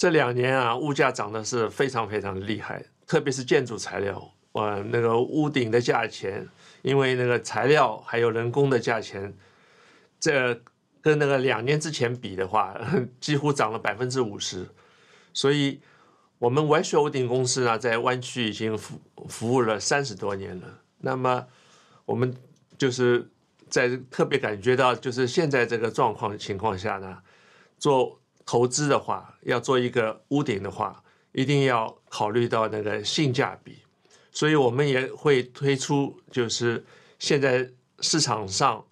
这两年啊，物价涨得是非常非常厉害，特别是建筑材料，呃，那个屋顶的价钱，因为那个材料还有人工的价钱，这跟那个两年之前比的话，几乎涨了百分之五十。所以，我们 West r o i n 公司呢，在湾区已经服服务了三十多年了。那么，我们就是在特别感觉到，就是现在这个状况情况下呢，做。投资的话，要做一个屋顶的话，一定要考虑到那个性价比。所以我们也会推出，就是现在市场上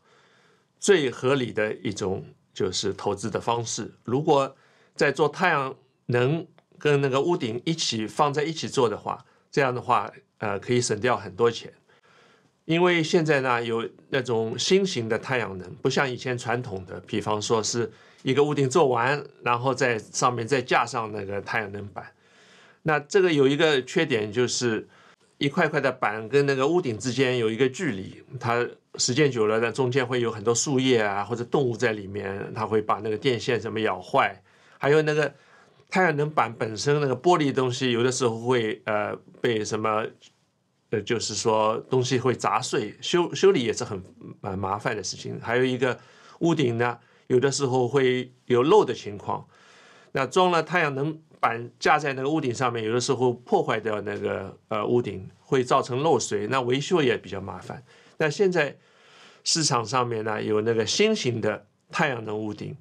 最合理的一种就是投资的方式。如果在做太阳能跟那个屋顶一起放在一起做的话，这样的话，呃，可以省掉很多钱。因为现在呢有那种新型的太阳能，不像以前传统的，比方说是一个屋顶做完，然后在上面再架上那个太阳能板。那这个有一个缺点就是一块块的板跟那个屋顶之间有一个距离，它时间久了，那中间会有很多树叶啊或者动物在里面，它会把那个电线什么咬坏。还有那个太阳能板本身那个玻璃东西，有的时候会呃被什么。呃，就是说东西会砸碎，修修理也是很蛮麻烦的事情。还有一个屋顶呢，有的时候会有漏的情况。那装了太阳能板架在那个屋顶上面，有的时候破坏掉那个呃屋顶，会造成漏水。那维修也比较麻烦。那现在市场上面呢，有那个新型的太阳能屋顶，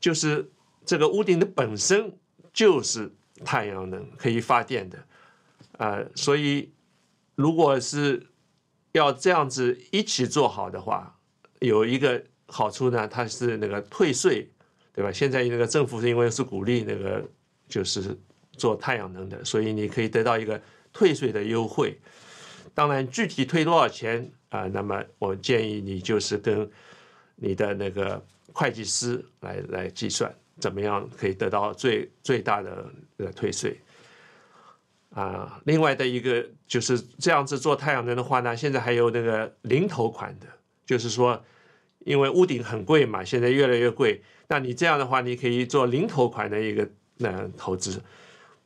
就是这个屋顶的本身就是太阳能可以发电的啊，所以。如果是要这样子一起做好的话，有一个好处呢，它是那个退税，对吧？现在那个政府是因为是鼓励那个就是做太阳能的，所以你可以得到一个退税的优惠。当然，具体退多少钱啊？那么我建议你就是跟你的那个会计师来来计算，怎么样可以得到最最大的呃退税。啊，另外的一个就是这样子做太阳能的话呢，现在还有那个零头款的，就是说，因为屋顶很贵嘛，现在越来越贵，那你这样的话，你可以做零头款的一个呃投资，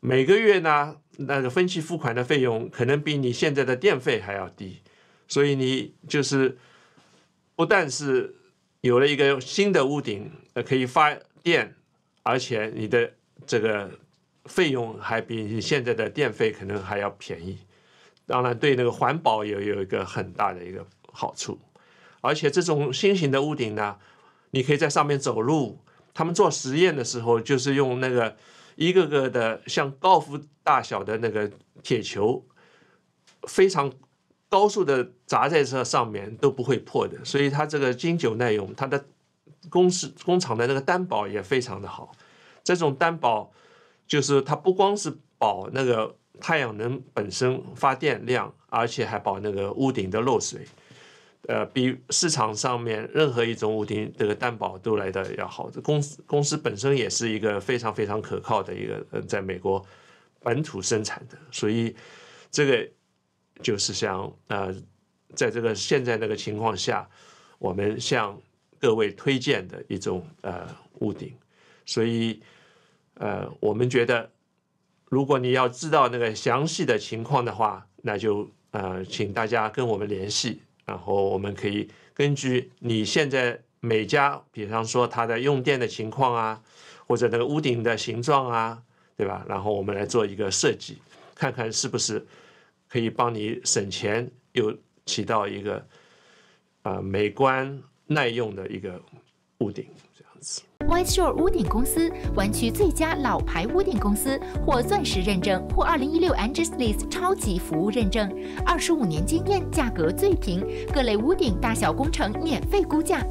每个月呢，那个分期付款的费用可能比你现在的电费还要低，所以你就是不但是有了一个新的屋顶呃，可以发电，而且你的这个。费用还比现在的电费可能还要便宜，当然对那个环保也有一个很大的一个好处。而且这种新型的屋顶呢，你可以在上面走路。他们做实验的时候，就是用那个一个个的像高尔夫大小的那个铁球，非常高速的砸在这上面都不会破的，所以它这个经久耐用。它的公司工厂的那个担保也非常的好，这种担保。就是它不光是保那个太阳能本身发电量，而且还保那个屋顶的漏水，呃，比市场上面任何一种屋顶这个担保都来的要好。公司公司本身也是一个非常非常可靠的一个，在美国本土生产的，所以这个就是像呃，在这个现在那个情况下，我们向各位推荐的一种呃屋顶，所以。呃，我们觉得，如果你要知道那个详细的情况的话，那就呃，请大家跟我们联系，然后我们可以根据你现在每家，比方说它的用电的情况啊，或者那个屋顶的形状啊，对吧？然后我们来做一个设计，看看是不是可以帮你省钱，又起到一个啊美观耐用的一个屋顶这样子。White Shore 屋顶公司湾区最佳老牌屋顶公司获钻石认证获2016 a n g i s List 超级服务认证，二十五年经验，价格最平，各类屋顶大小工程免费估价。